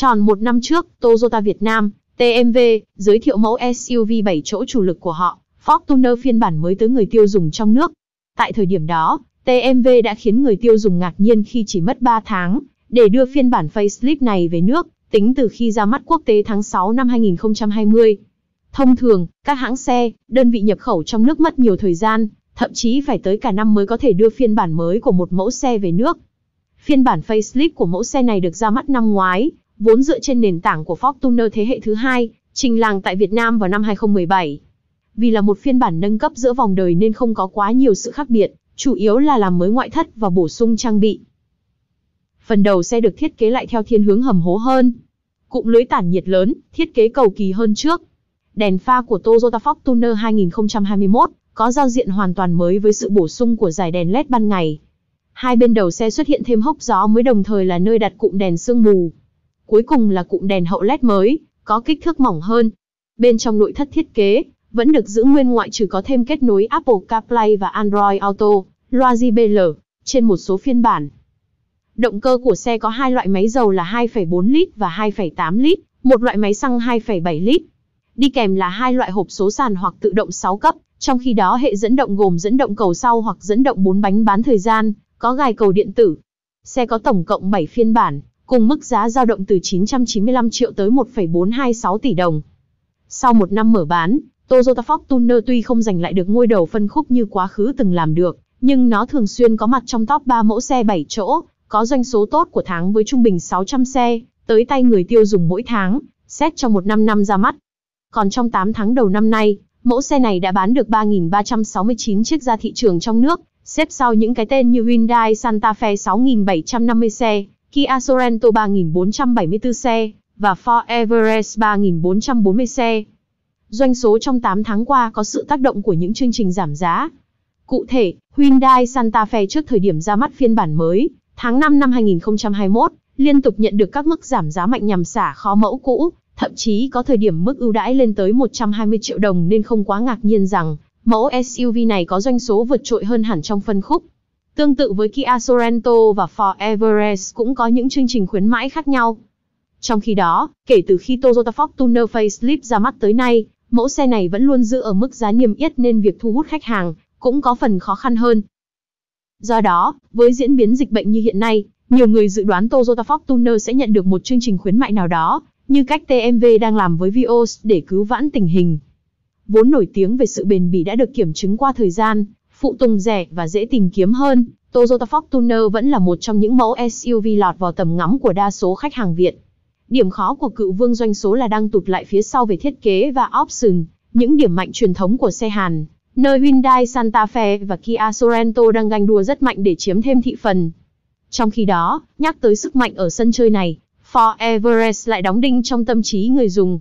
Tròn một năm trước, Toyota Việt Nam, TMV, giới thiệu mẫu SUV 7 chỗ chủ lực của họ, Fortuner phiên bản mới tới người tiêu dùng trong nước. Tại thời điểm đó, TMV đã khiến người tiêu dùng ngạc nhiên khi chỉ mất 3 tháng để đưa phiên bản facelift này về nước, tính từ khi ra mắt quốc tế tháng 6 năm 2020. Thông thường, các hãng xe, đơn vị nhập khẩu trong nước mất nhiều thời gian, thậm chí phải tới cả năm mới có thể đưa phiên bản mới của một mẫu xe về nước. Phiên bản facelift của mẫu xe này được ra mắt năm ngoái, vốn dựa trên nền tảng của Fortuner thế hệ thứ hai, trình làng tại Việt Nam vào năm 2017. Vì là một phiên bản nâng cấp giữa vòng đời nên không có quá nhiều sự khác biệt, chủ yếu là làm mới ngoại thất và bổ sung trang bị. Phần đầu xe được thiết kế lại theo thiên hướng hầm hố hơn. Cụm lưới tản nhiệt lớn, thiết kế cầu kỳ hơn trước. Đèn pha của Toyota Fortuner 2021 có giao diện hoàn toàn mới với sự bổ sung của dải đèn LED ban ngày. Hai bên đầu xe xuất hiện thêm hốc gió mới đồng thời là nơi đặt cụm đèn sương mù cuối cùng là cụm đèn hậu LED mới, có kích thước mỏng hơn. Bên trong nội thất thiết kế, vẫn được giữ nguyên ngoại trừ có thêm kết nối Apple CarPlay và Android Auto, loa JBL, trên một số phiên bản. Động cơ của xe có hai loại máy dầu là 2,4 lít và 2,8 lít, một loại máy xăng 2,7 lít. Đi kèm là hai loại hộp số sàn hoặc tự động 6 cấp, trong khi đó hệ dẫn động gồm dẫn động cầu sau hoặc dẫn động 4 bánh bán thời gian, có gài cầu điện tử. Xe có tổng cộng 7 phiên bản, cùng mức giá giao động từ 995 triệu tới 1,426 tỷ đồng. Sau một năm mở bán, Toyota Fortuner tuy không giành lại được ngôi đầu phân khúc như quá khứ từng làm được, nhưng nó thường xuyên có mặt trong top 3 mẫu xe 7 chỗ, có doanh số tốt của tháng với trung bình 600 xe, tới tay người tiêu dùng mỗi tháng, xét trong một năm năm ra mắt. Còn trong 8 tháng đầu năm nay, mẫu xe này đã bán được 3.369 chiếc ra thị trường trong nước, xếp sau những cái tên như Hyundai Santa Fe 6.750 xe, Kia Sorento 3474 xe và Ford Everest 3440 xe. Doanh số trong 8 tháng qua có sự tác động của những chương trình giảm giá. Cụ thể, Hyundai Santa Fe trước thời điểm ra mắt phiên bản mới, tháng 5 năm 2021, liên tục nhận được các mức giảm giá mạnh nhằm xả khó mẫu cũ, thậm chí có thời điểm mức ưu đãi lên tới 120 triệu đồng nên không quá ngạc nhiên rằng mẫu SUV này có doanh số vượt trội hơn hẳn trong phân khúc. Tương tự với Kia Sorento và Ford Everest cũng có những chương trình khuyến mãi khác nhau. Trong khi đó, kể từ khi Toyota Fortuner facelift ra mắt tới nay, mẫu xe này vẫn luôn giữ ở mức giá niêm yết nên việc thu hút khách hàng cũng có phần khó khăn hơn. Do đó, với diễn biến dịch bệnh như hiện nay, nhiều người dự đoán Toyota Fortuner sẽ nhận được một chương trình khuyến mại nào đó, như cách TMV đang làm với Vios để cứu vãn tình hình. Vốn nổi tiếng về sự bền bỉ đã được kiểm chứng qua thời gian, phụ tùng rẻ và dễ tìm kiếm hơn, Toyota Fortuner vẫn là một trong những mẫu SUV lọt vào tầm ngắm của đa số khách hàng Việt. Điểm khó của cựu vương doanh số là đang tụt lại phía sau về thiết kế và option, những điểm mạnh truyền thống của xe Hàn, nơi Hyundai Santa Fe và Kia Sorento đang ganh đua rất mạnh để chiếm thêm thị phần. Trong khi đó, nhắc tới sức mạnh ở sân chơi này, Ford Everest lại đóng đinh trong tâm trí người dùng.